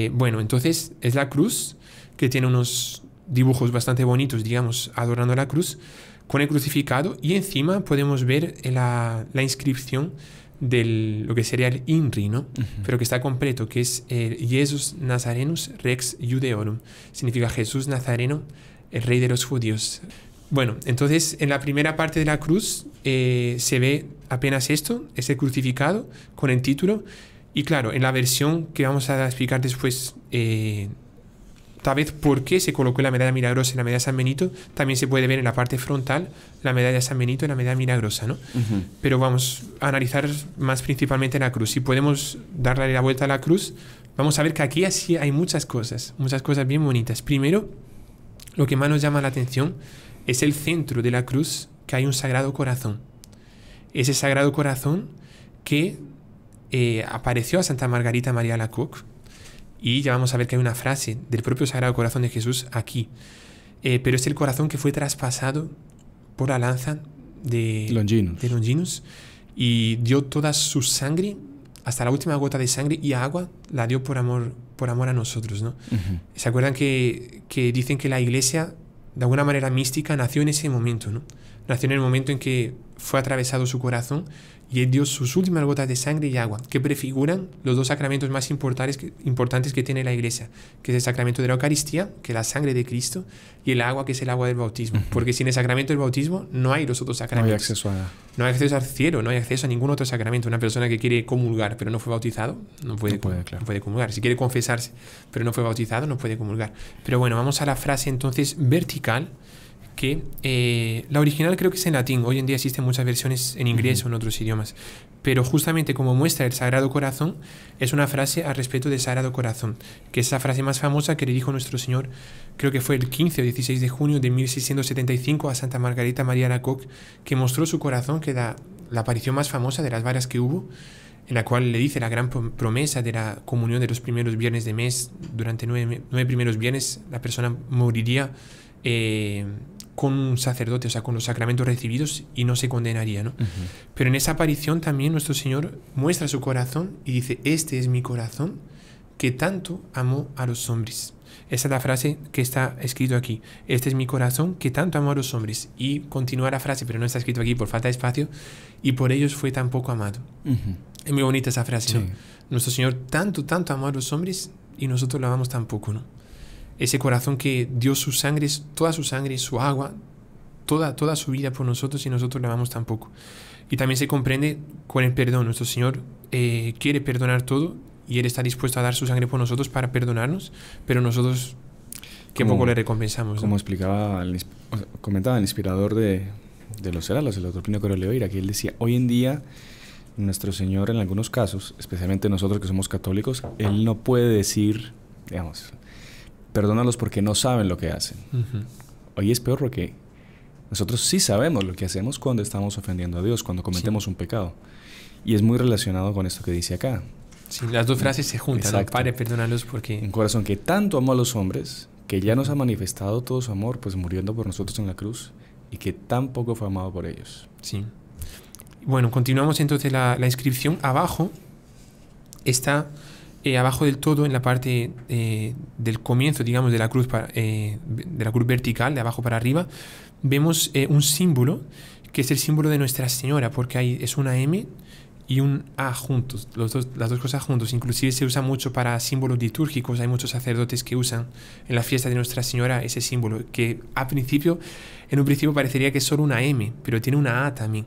Eh, bueno, entonces es la cruz que tiene unos dibujos bastante bonitos, digamos, adorando la cruz, con el crucificado y encima podemos ver eh, la, la inscripción de lo que sería el INRI, ¿no? Pero que está completo, que es jesús eh, Jesus Nazarenus Rex Judeorum. Significa Jesús Nazareno, el rey de los judíos. Bueno, entonces en la primera parte de la cruz se ve apenas esto, ese crucificado con el título, y claro, en la versión que vamos a explicar después, eh, tal vez por qué se colocó la medalla milagrosa en la medalla San Benito, también se puede ver en la parte frontal la medalla San Benito y la medalla milagrosa, ¿no? Pero vamos a analizar más principalmente la cruz. Si podemos darle la vuelta a la cruz, vamos a ver que aquí así hay muchas cosas, muchas cosas bien bonitas. Primero, lo que más nos llama la atención es el centro de la cruz, que hay un sagrado corazón. Ese sagrado corazón que eh, apareció a Santa Margarita María la y ya vamos a ver que hay una frase del propio Sagrado Corazón de Jesús aquí. Eh, pero es el corazón que fue traspasado por la lanza de Longinus. de y dio toda su sangre, hasta la última gota de sangre y agua, la dio por amor, por amor a nosotros. ¿no? ¿Se acuerdan que, dicen que la iglesia, de alguna manera mística, nació en ese momento? ¿no? nació en el momento en que fue atravesado su corazón y él dio sus últimas gotas de sangre y agua, que prefiguran los dos sacramentos más importantes que, importantes que tiene la Iglesia, que es el sacramento de la Eucaristía, que es la sangre de Cristo, y el agua, que es el agua del bautismo. Porque sin el sacramento del bautismo no hay los otros sacramentos. No hay acceso al cielo, no hay acceso a ningún otro sacramento. Una persona que quiere comulgar pero no fue bautizado, no puede, no puede, no puede comulgar. Si quiere confesarse pero no fue bautizado, no puede comulgar. Pero bueno, vamos a la frase entonces vertical que eh, la original creo que es en latín, hoy en día existen muchas versiones en inglés o en otros idiomas, pero justamente como muestra el Sagrado Corazón, es una frase al respecto del Sagrado Corazón, que es la frase más famosa que le dijo nuestro Señor, creo que fue el 15 o 16 de junio de 1675 a Santa Margarita María Alacoque, que mostró su corazón, que da la aparición más famosa de las varias que hubo, en la cual le dice la gran promesa de la comunión de los primeros viernes de mes, durante nueve, nueve primeros viernes la persona moriría. Eh, con un sacerdote, o sea, con los sacramentos recibidos y no se condenaría, ¿no? Pero en esa aparición también nuestro Señor muestra su corazón y dice, este es mi corazón que tanto amó a los hombres. Esa es la frase que está escrito aquí. Este es mi corazón que tanto amó a los hombres. Y continúa la frase, pero no está escrito aquí por falta de espacio. Y por ellos fue tan poco amado. Es muy bonita esa frase, Nuestro Señor tanto, tanto amó a los hombres y nosotros lo amamos tan ¿no? ese corazón que dio su sangre, toda su sangre, su agua, toda, toda su vida por nosotros y nosotros le amamos tampoco. Y también se comprende con el perdón. Nuestro Señor eh, quiere perdonar todo y Él está dispuesto a dar su sangre por nosotros para perdonarnos, pero nosotros qué poco le recompensamos. Como explicaba, comentaba el inspirador de, de los Heralos, el Dr. Pino Coroleo que él decía, hoy en día nuestro Señor en algunos casos, especialmente nosotros que somos católicos, Él no puede decir, digamos, perdónalos porque no saben lo que hacen. Hoy es peor porque nosotros sí sabemos lo que hacemos cuando estamos ofendiendo a Dios, cuando cometemos un pecado. Y es muy relacionado con esto que dice acá. Sí, las dos frases se juntan. ¿no? Padre, perdónalos porque... Un corazón que tanto amó a los hombres, que ya nos ha manifestado todo su amor, pues muriendo por nosotros en la cruz, y que tampoco fue amado por ellos. Sí. Bueno, continuamos entonces la, la inscripción. Abajo está eh, abajo del todo, en la parte eh, del comienzo, digamos, de la cruz, eh, de la cruz vertical, de abajo para arriba, vemos un símbolo que es el símbolo de Nuestra Señora, porque ahí es una M y un A juntos, las dos cosas juntos. Inclusive se usa mucho para símbolos litúrgicos, hay muchos sacerdotes que usan en la fiesta de Nuestra Señora ese símbolo, que a principio, en un principio parecería que es solo una M, pero tiene una A también.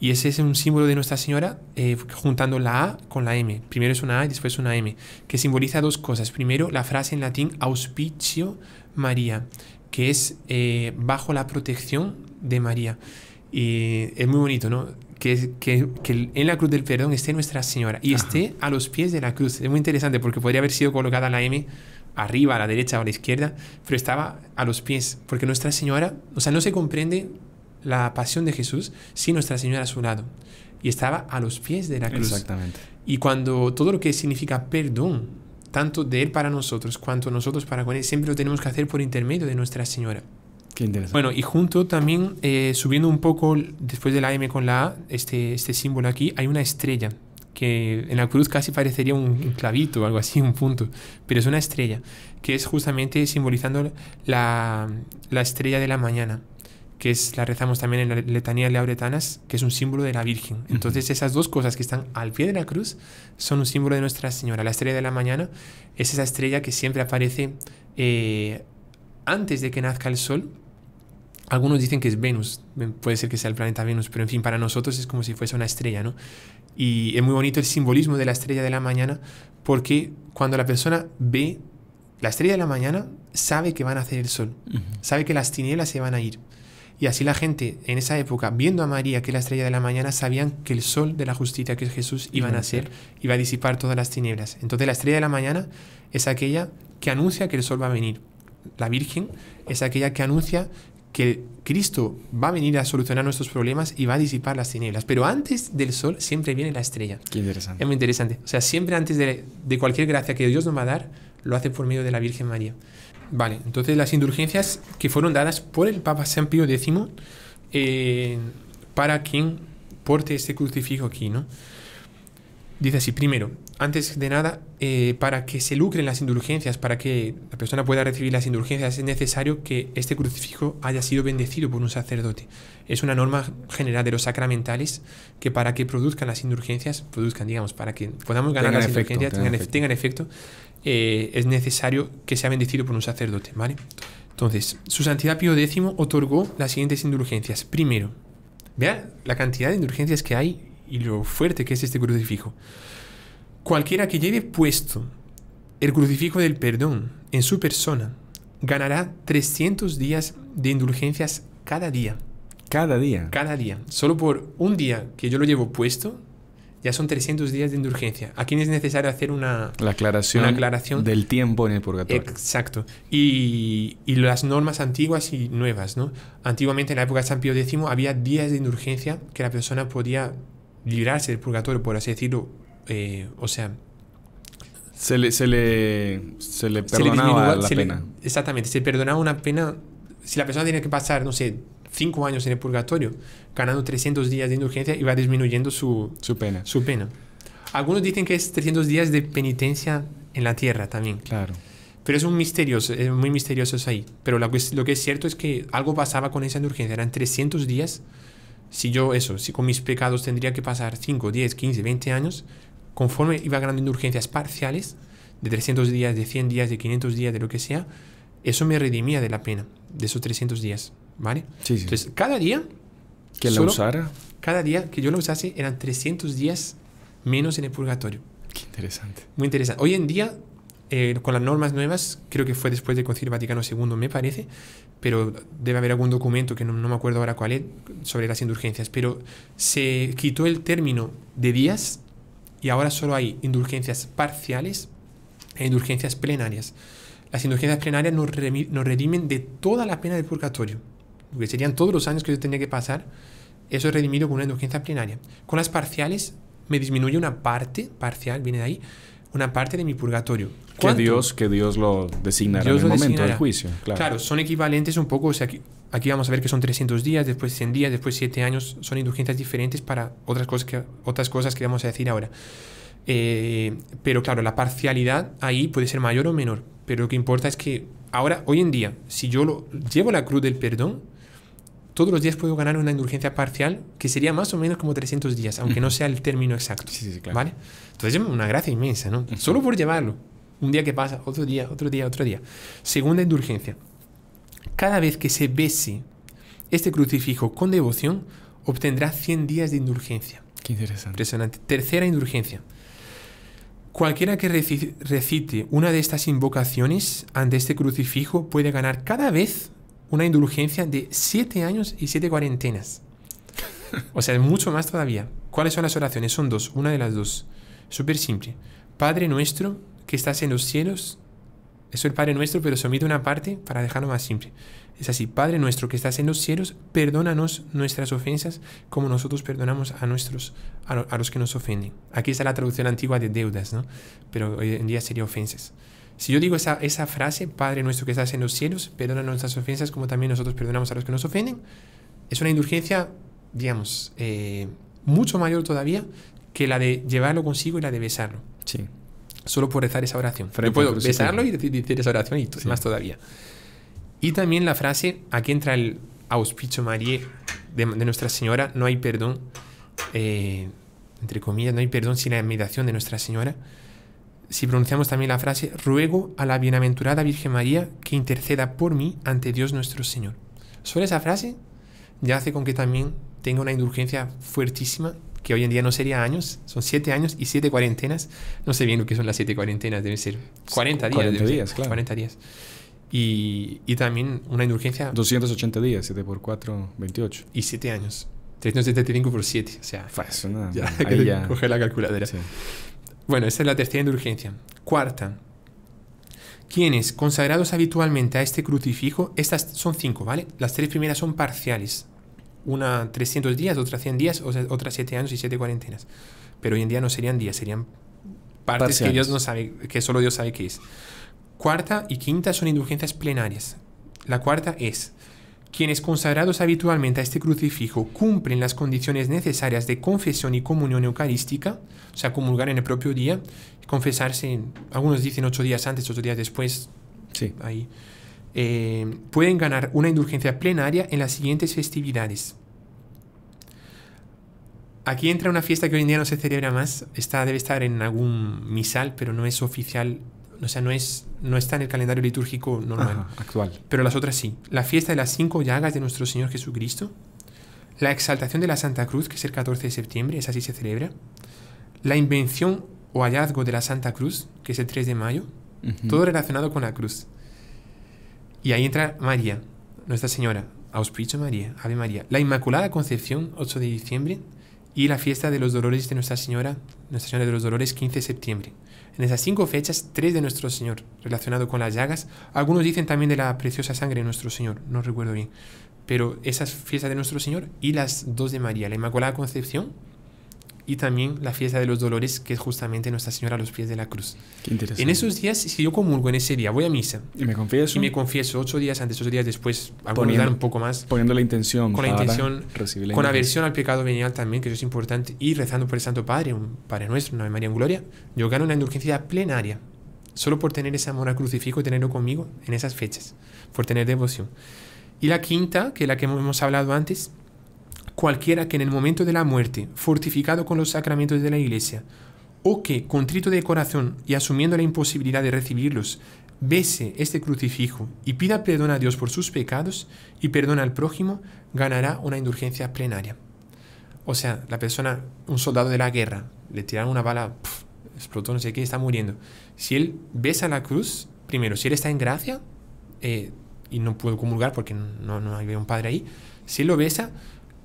Y ese es un símbolo de Nuestra Señora eh, juntando la A con la M. Primero es una A y después una M, que simboliza dos cosas. Primero, la frase en latín auspicio María, que es eh, bajo la protección de María. Y es muy bonito, ¿no? que, en la cruz del perdón esté Nuestra Señora y esté a los pies de la cruz. Es muy interesante porque podría haber sido colocada la M arriba, a la derecha o a la izquierda, pero estaba a los pies, porque Nuestra Señora, o sea, no se comprende la pasión de Jesús sin Nuestra Señora a su lado. Y estaba a los pies de la cruz. Exactamente. Y cuando todo lo que significa perdón, tanto de Él para nosotros, cuanto nosotros para con Él, siempre lo tenemos que hacer por intermedio de Nuestra Señora. Bueno, y junto también, eh, subiendo un poco después de la M con la A, este, este símbolo aquí, hay una estrella que en la cruz casi parecería un clavito o algo así, un punto, pero es una estrella, que es justamente simbolizando la, la estrella de la mañana, que es, la rezamos también en la letanía de Lauretanas, que es un símbolo de la Virgen. Entonces esas dos cosas que están al pie de la cruz son un símbolo de Nuestra Señora. La estrella de la mañana es esa estrella que siempre aparece eh, antes de que nazca el sol, algunos dicen que es Venus, eh, puede ser que sea el planeta Venus, pero en fin, para nosotros es como si fuese una estrella, ¿no? Y es muy bonito el simbolismo de la estrella de la mañana, porque cuando la persona ve la estrella de la mañana, sabe que van a hacer el sol, sabe que las tinieblas se van a ir. Y así la gente en esa época, viendo a María, que es la estrella de la mañana, sabían que el sol de la justicia, que es Jesús, iba a ser, iba a disipar todas las tinieblas. Entonces la estrella de la mañana es aquella que anuncia que el sol va a venir. La Virgen es aquella que anuncia que Cristo va a venir a solucionar nuestros problemas y va a disipar las tinieblas. Pero antes del sol siempre viene la estrella. Qué interesante. Es muy interesante. O sea, siempre antes de, cualquier gracia que Dios nos va a dar, lo hace por medio de la Virgen María. Vale, entonces las indulgencias que fueron dadas por el Papa San Pío X eh, para quien porte este crucifijo aquí, ¿no? Dice así, primero, antes de nada, eh, para que se lucren las indulgencias, para que la persona pueda recibir las indulgencias, es necesario que este crucifijo haya sido bendecido por un sacerdote. Es una norma general de los sacramentales que para que produzcan las indulgencias, produzcan, digamos, para que podamos ganar las indulgencias, tengan, efecto, eh, es necesario que sea bendecido por un sacerdote, ¿vale? Entonces, su santidad Pío X otorgó las siguientes indulgencias. Primero, vea la cantidad de indulgencias que hay y lo fuerte que es este crucifijo. Cualquiera que lleve puesto el crucifijo del perdón en su persona ganará 300 días de indulgencias cada día. Cada día. Cada día. Solo por un día que yo lo llevo puesto, ya son 300 días de indulgencia. Aquí es necesario hacer una, aclaración, aclaración, del tiempo en el purgatorio. Exacto. Y, y, las normas antiguas y nuevas, ¿no? Antiguamente, en la época de San Pío X, había días de indulgencia que la persona podía librarse del purgatorio, por así decirlo, eh, o sea... Se le, se le, se le perdonaba la pena. exactamente, se perdonaba una pena... Si la persona tiene que pasar, no sé, cinco años en el purgatorio, ganando 300 días de indulgencia, y va disminuyendo su, su, pena. su pena. Algunos dicen que es 300 días de penitencia en la tierra también. Claro. Pero es un misterioso, es muy misterioso eso ahí. Pero lo que, es, lo que es cierto es que algo pasaba con esa indulgencia. Eran 300 días si yo eso, si con mis pecados tendría que pasar 5, 10, 15, 20 años, conforme iba ganando indulgencias parciales, de 300 días, de 100 días, de 500 días, de lo que sea, eso me redimía de la pena, de esos 300 días, ¿vale? Sí, sí. Entonces, cada día... Que la usara. Cada día que yo lo usase eran 300 días menos en el purgatorio. Qué interesante. Muy interesante. Hoy en día eh, con las normas nuevas, creo que fue después del Concilio Vaticano II, me parece, pero debe haber algún documento que no, me acuerdo ahora cuál es, sobre las indulgencias, pero se quitó el término de días y ahora solo hay indulgencias parciales e indulgencias plenarias. Las indulgencias plenarias nos, nos redimen de toda la pena del purgatorio, que serían todos los años que yo tenía que pasar, eso es redimido con una indulgencia plenaria. Con las parciales me disminuye una parte parcial, viene de ahí, una parte de mi purgatorio. Que Dios, que Dios lo designará en el momento del juicio. Claro. son equivalentes un poco, o sea, aquí, aquí, vamos a ver que son 300 días, después 100 días, después 7 años, son indulgencias diferentes para otras cosas que, otras cosas que vamos a decir ahora. Eh, pero claro, la parcialidad ahí puede ser mayor o menor, pero lo que importa es que ahora, hoy en día, si yo lo, llevo la cruz del perdón, todos los días puedo ganar una indulgencia parcial que sería más o menos como 300 días, aunque no sea el término exacto. Sí, sí, claro. ¿vale? Entonces es una gracia inmensa, ¿no? Solo por llevarlo. Un día que pasa, otro día, otro día, otro día. Segunda indulgencia. Cada vez que se bese este crucifijo con devoción, obtendrá 100 días de indulgencia. Qué interesante. Impresionante. Tercera indulgencia. Cualquiera que recite una de estas invocaciones ante este crucifijo puede ganar cada vez una indulgencia de siete años y siete cuarentenas. O sea, mucho más todavía. ¿Cuáles son las oraciones? Son dos, una de las dos. Súper simple. Padre nuestro que estás en los cielos. Eso es el Padre nuestro, pero se omite una parte para dejarlo más simple. Es así, Padre nuestro que estás en los cielos, perdónanos nuestras ofensas como nosotros perdonamos a nuestros a, los que nos ofenden. Aquí está la traducción antigua de deudas, ¿no? Pero hoy en día sería ofensas. Si yo digo esa, esa frase, Padre nuestro que estás en los cielos, perdona nuestras ofensas como también nosotros perdonamos a los que nos ofenden, es una indulgencia, digamos, eh, mucho mayor todavía que la de llevarlo consigo y la de besarlo. Sí. Solo por rezar esa oración. puedo besarlo y decir esa oración y más todavía. Y también la frase, aquí entra el auspicio María de, Nuestra Señora, no hay perdón, eh, entre comillas, no hay perdón sin la mediación de Nuestra Señora si pronunciamos también la frase, ruego a la bienaventurada Virgen María que interceda por mí ante Dios nuestro Señor. Solo esa frase ya hace con que también tenga una indulgencia fuertísima, que hoy en día no sería años, son siete años y siete cuarentenas. No sé bien lo que son las siete cuarentenas, deben ser 40 días. 40 días, claro. 40 días. Y, y, también una indulgencia... 280 días, 7 por 4, 28. Y 7 años. 375 por 7, o sea... Fácil, ya, coger la calculadora. Sí. Bueno, esa es la tercera indulgencia. Cuarta, quienes consagrados habitualmente a este crucifijo, estas son cinco, ¿vale? Las tres primeras son parciales. Una 300 días, otra 100 días, otra 7 años y 7 cuarentenas. Pero hoy en día no serían días, serían partes que Dios no sabe, que solo Dios sabe qué es. Cuarta y quinta son indulgencias plenarias. La cuarta es quienes consagrados habitualmente a este crucifijo cumplen las condiciones necesarias de confesión y comunión eucarística, o sea, comulgar en el propio día, confesarse, algunos dicen ocho días antes, ocho días después, ahí, eh, pueden ganar una indulgencia plenaria en las siguientes festividades. Aquí entra una fiesta que hoy en día no se celebra más, está, debe estar en algún misal, pero no es oficial o sea, no, es, no está en el calendario litúrgico normal. actual. Pero las otras sí. La fiesta de las cinco llagas de nuestro Señor Jesucristo. La exaltación de la Santa Cruz, que es el 14 de septiembre, es así se celebra. La invención o hallazgo de la Santa Cruz, que es el 3 de mayo. Todo relacionado con la cruz. Y ahí entra María, Nuestra Señora. Auspicio María, Ave María. La Inmaculada Concepción, 8 de diciembre. Y la fiesta de los dolores de Nuestra Señora, Nuestra Señora de los Dolores, 15 de septiembre. En esas cinco fechas, tres de nuestro Señor relacionado con las llagas. Algunos dicen también de la preciosa sangre de nuestro Señor, no recuerdo bien. Pero esas fiestas de nuestro Señor y las dos de María, la Inmaculada Concepción y también la fiesta de los dolores, que es justamente Nuestra Señora a los pies de la cruz. En esos días, si yo comulgo en ese día, voy a misa. Y me confieso. Y me confieso ocho días antes, ocho días después, poniendo, un poco más. Poniendo la intención. Con la intención. con aversión al pecado venial también, que eso es importante. Y rezando por el Santo Padre, un Padre nuestro, una María en Gloria. Yo gano una indulgencia plenaria. Solo por tener ese amor al crucifijo y tenerlo conmigo en esas fechas. Por tener devoción. Y la quinta, que es la que hemos hablado antes, cualquiera que en el momento de la muerte, fortificado con los sacramentos de la Iglesia, o que, contrito de corazón y asumiendo la imposibilidad de recibirlos, bese este crucifijo y pida perdón a Dios por sus pecados y perdona al prójimo, ganará una indulgencia plenaria. O sea, la persona, un soldado de la guerra, le tiraron una bala, explotó no sé qué, está muriendo. Si él besa la cruz, primero, si él está en gracia, eh, y no puedo comulgar porque no, no hay un padre ahí, si él lo besa,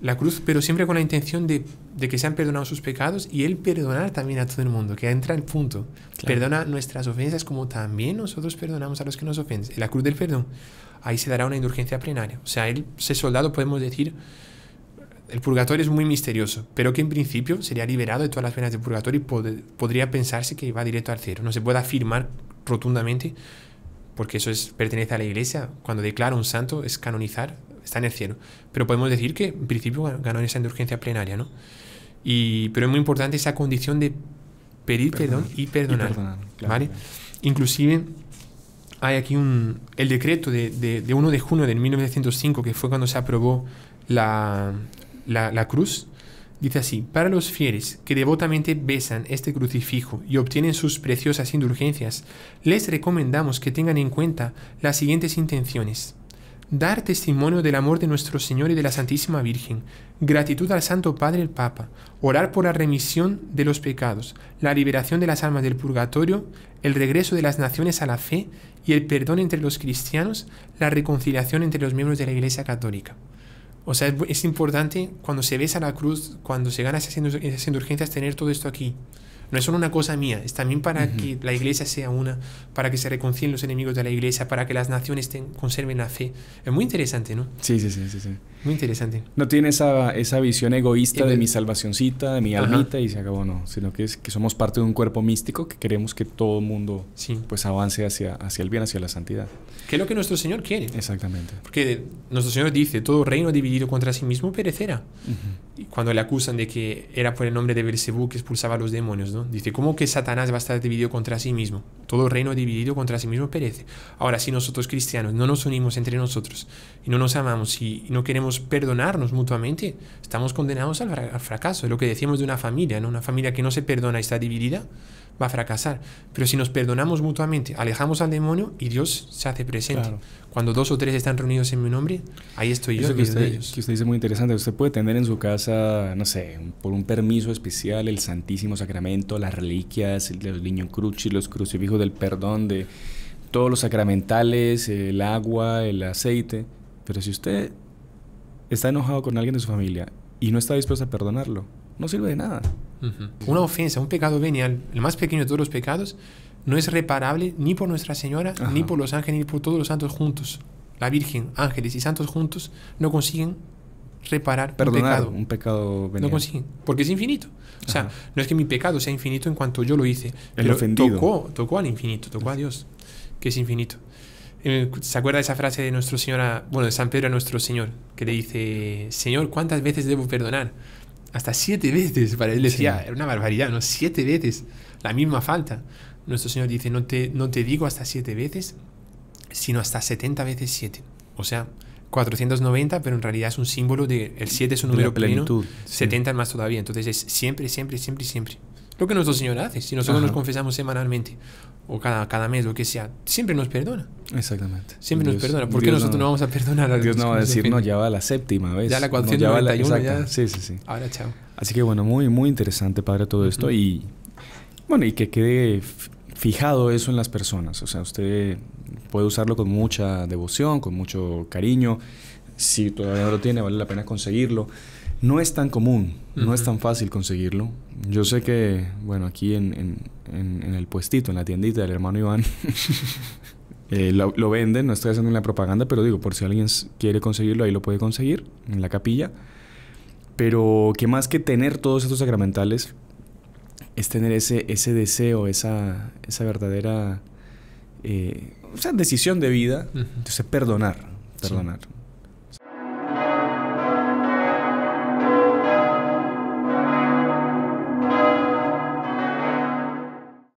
la cruz, pero siempre con la intención de, de, que sean perdonados sus pecados y Él perdonar también a todo el mundo, que entra el punto. Perdona nuestras ofensas como también nosotros perdonamos a los que nos ofenden. la cruz del perdón, ahí se dará una indulgencia plenaria. O sea, Él, ese soldado, podemos decir, el purgatorio es muy misterioso, pero que en principio sería liberado de todas las penas del purgatorio y podría pensarse que va directo al cielo. No se puede afirmar rotundamente porque eso es, pertenece a la iglesia. Cuando declara un santo es canonizar, está en el cielo. Pero podemos decir que en principio ganó esa indulgencia plenaria, ¿no? pero es muy importante esa condición de pedir perdón, y perdonar. ¿vale? Inclusive hay aquí un, el decreto de, 1 de junio de 1905, que fue cuando se aprobó la, la cruz, Dice así, para los fieles que devotamente besan este crucifijo y obtienen sus preciosas indulgencias, les recomendamos que tengan en cuenta las siguientes intenciones. Dar testimonio del amor de nuestro Señor y de la Santísima Virgen, gratitud al Santo Padre el Papa, orar por la remisión de los pecados, la liberación de las almas del purgatorio, el regreso de las naciones a la fe y el perdón entre los cristianos, la reconciliación entre los miembros de la Iglesia Católica. O sea, es importante cuando se besa la cruz, cuando se gana esas urgencias tener todo esto aquí. No es solo una cosa mía, es también para que la iglesia sea una, para que se reconcilien los enemigos de la iglesia, para que las naciones conserven la fe. Es muy interesante, ¿no? Sí, sí, sí, sí. Muy interesante. No tiene esa, visión egoísta de mi salvacioncita, de mi almita y se acabó, no, sino que es que somos parte de un cuerpo místico que queremos que todo el mundo pues avance hacia, hacia el bien, hacia la santidad. qué es lo que nuestro Señor quiere. Exactamente. Porque nuestro Señor dice, todo reino dividido contra sí mismo perecerá cuando le acusan de que era por el nombre de Belcebú que expulsaba a los demonios, Dice, ¿cómo que Satanás va a estar dividido contra sí mismo? Todo reino dividido contra sí mismo perece. Ahora, si nosotros cristianos no nos unimos entre nosotros y no nos amamos y no queremos perdonarnos mutuamente, estamos condenados al, fracaso. Es lo que decíamos de una familia, ¿no? Una familia que no se perdona y está dividida, va a fracasar. Pero si nos perdonamos mutuamente, alejamos al demonio y Dios se hace presente. Cuando dos o tres están reunidos en mi nombre, ahí estoy yo. que usted, dice muy interesante. Usted puede tener en su casa, no sé, por un permiso especial, el Santísimo Sacramento, las reliquias, los niños cruci, los crucifijos del perdón, de todos los sacramentales, el agua, el aceite. Pero si usted está enojado con alguien de su familia y no está dispuesto a perdonarlo, no sirve de nada. Una ofensa, un pecado venial, el más pequeño de todos los pecados, no es reparable ni por Nuestra Señora, ni por los ángeles, ni por todos los santos juntos. La Virgen, ángeles y santos juntos no consiguen reparar un pecado. Un pecado venial. No consiguen, porque es infinito. O sea, no es que mi pecado sea infinito en cuanto yo lo hice, pero tocó, tocó al infinito, tocó a Dios, que es infinito. Eh, ¿Se acuerda de esa frase de nuestro Señor, bueno, de San Pedro a nuestro Señor, que le dice, Señor, ¿cuántas veces debo perdonar? Hasta siete veces, para él decía, era una barbaridad, ¿no? Siete veces, la misma falta. Nuestro Señor dice, no te, no te digo hasta siete veces, sino hasta 70 veces siete. O sea, 490, pero en realidad es un símbolo de, el 7 es un número pleno, 70 más todavía. Entonces es siempre, siempre, siempre, siempre. Lo que nuestro Señor hace, si nosotros nos confesamos semanalmente o cada, cada mes, lo que sea, siempre nos perdona. Exactamente. Siempre nos perdona. ¿Por qué nosotros no, vamos a perdonar a Dios? Dios no va a decir, no, ya va la séptima vez. Ya la 491, ya, la, ya. Sí, sí, sí. Ahora, chao. Así que bueno, muy, muy interesante, padre, todo esto. Y bueno, y que quede fijado eso en las personas. O sea, usted puede usarlo con mucha devoción, con mucho cariño. Si todavía no lo tiene, vale la pena conseguirlo. No es tan común, no es tan fácil conseguirlo. Yo sé que, bueno, aquí en, el puestito, en la tiendita del hermano Iván, eh, lo, venden, no estoy haciendo la propaganda, pero digo, por si alguien quiere conseguirlo, ahí lo puede conseguir, en la capilla. Pero que más que tener todos estos sacramentales, es tener ese, ese deseo, esa, esa verdadera eh, decisión de vida. Entonces, perdonar, perdonar.